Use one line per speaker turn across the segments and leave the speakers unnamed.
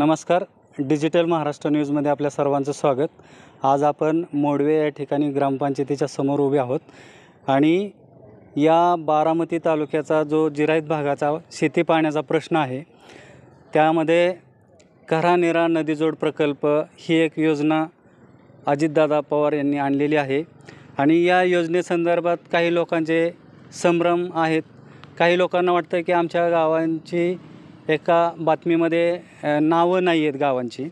नमस्कार डिजिटल महाराष्ट्र न्यूजमध्ये आपल्या सर्वांचं स्वागत आज आपण मोडवे या ठिकाणी ग्रामपंचायतीच्या समोर उभे आहोत आणि या बारामती तालुक्याचा जो जिरायत भागाचा शेती पाण्याचा प्रश्न आहे त्यामध्ये करानेरा नदीजोड प्रकल्प ही एक योजना अजितदादा पवार यांनी आणलेली आहे आणि या योजनेसंदर्भात काही लोकांचे संभ्रम आहेत काही लोकांना वाटतं की आमच्या गावांची एका बातमीमध्ये नावं नाही आहेत गावांची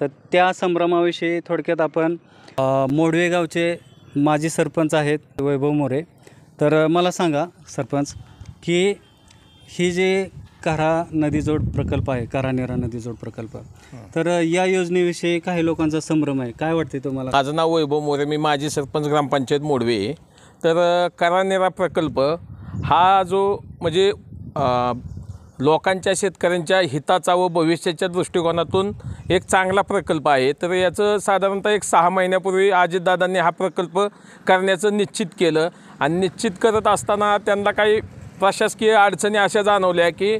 तर त्या संभ्रमाविषयी थोडक्यात आपण मोडवे गावचे माजी सरपंच आहेत वैभव मोरे तर मला सांगा सरपंच की ही जे करा नदीजोड प्रकल्प आहे करानेरा नदीजोड प्रकल्प तर या योजनेविषयी काही लोकांचा संभ्रम आहे काय वाटते तुम्हाला माझं
नाव वैभव मोरे मी माजी सरपंच ग्रामपंचायत मोडवे तर करानेरा प्रकल्प हा जो म्हणजे लोकांच्या शेतकऱ्यांच्या हिताचा व भविष्याच्या दृष्टिकोनातून एक चांगला प्रकल्प आहे तर याचं साधारणतः एक सहा महिन्यापूर्वी अजितदादांनी हा प्रकल्प करण्याचं निश्चित केलं आणि निश्चित करत असताना त्यांना काही प्रशासकीय अडचणी अशा जाणवल्या की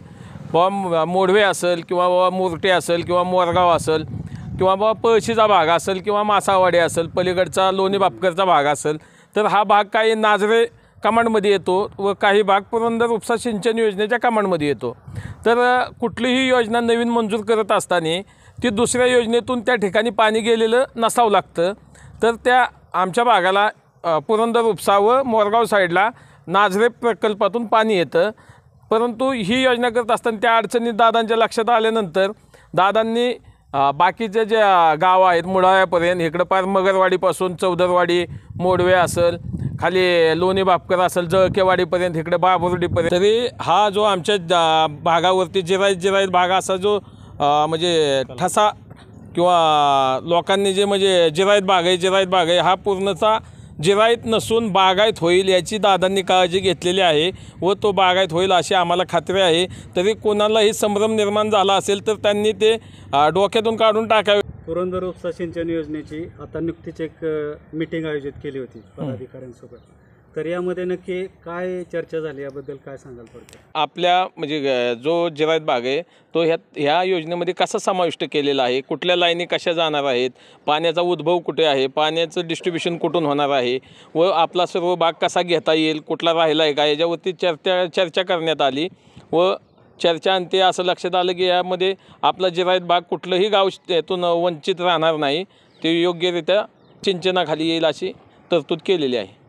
बाबा मोडवे असेल किंवा बाबा मोरटे असेल किंवा मोरगाव असेल किंवा बाबा पळशीचा भाग असेल किंवा मासावाडी असेल पलीकडचा लोणी बापकरचा भाग असेल तर हा भाग काही नाजरे कमांडमध्ये येतो व काही भाग पुरंदर उपसा सिंचन योजनेच्या कमांडमध्ये येतो तर कुठलीही योजना नवीन मंजूर करत असताना ती दुसऱ्या योजनेतून त्या ठिकाणी पाणी गेलेलं नसावं लागतं तर त्या आमच्या भागाला पुरंदर उपसा व मोरगाव साईडला नाझरे प्रकल्पातून पाणी येतं परंतु ही योजना करत असताना त्या अडचणी दादांच्या लक्षात आल्यानंतर दादांनी बाकीचे जे गावं आहेत मुळाव्यापर्यंत इकडं पार मगरवाडीपासून चौदरवाडी मोडवे असेल खाली लोणी बापकर असेल जळकेवाडीपर्यंत इकडे बाबुर्डीपर्यंत तरी हा जो आमच्या भागावरती जिरायत जिरायत भाग असा जो म्हणजे ठसा किंवा लोकांनी जे म्हणजे जिरायत बाग आहे जिरायत बाग आहे हा पूर्णचा जिरायत नसून बागायत होईल याची दादांनी काळजी घेतलेली आहे व तो बागायत होईल अशी आम्हाला खात्री आहे तरी कोणालाही संभ्रम निर्माण झाला असेल तर त्यांनी ते
डोक्यातून काढून टाकावे पुरंदर उपसा सिंचन योजनेची आता नुकतीच एक मिटिंग आयोजित केली होती पदाधिकाऱ्यांसोबत तर यामध्ये नक्की काय चर्चा झाली याबद्दल काय सांगाल
आपल्या म्हणजे जो जिरायत बाग आहे तो ह्या ह्या योजनेमध्ये कसा समाविष्ट केलेला आहे कुठल्या लाईनी कशा जाणार आहेत पाण्याचा उद्भव कुठे आहे पाण्याचं डिस्ट्रीब्युशन कुठून होणार आहे व आपला सर्व बाग कसा घेता येईल कुठला राहिला आहे का याच्यावरती चर्चा चर्चा करण्यात आली व चर्चा अंत्य असं लक्षात आलं की यामध्ये आपला जिरायत बाग कुठलंही गाव यातून वंचित राहणार नाही ते योग्यरित्या सिंचनाखाली येईल अशी तरतूद केलेली आहे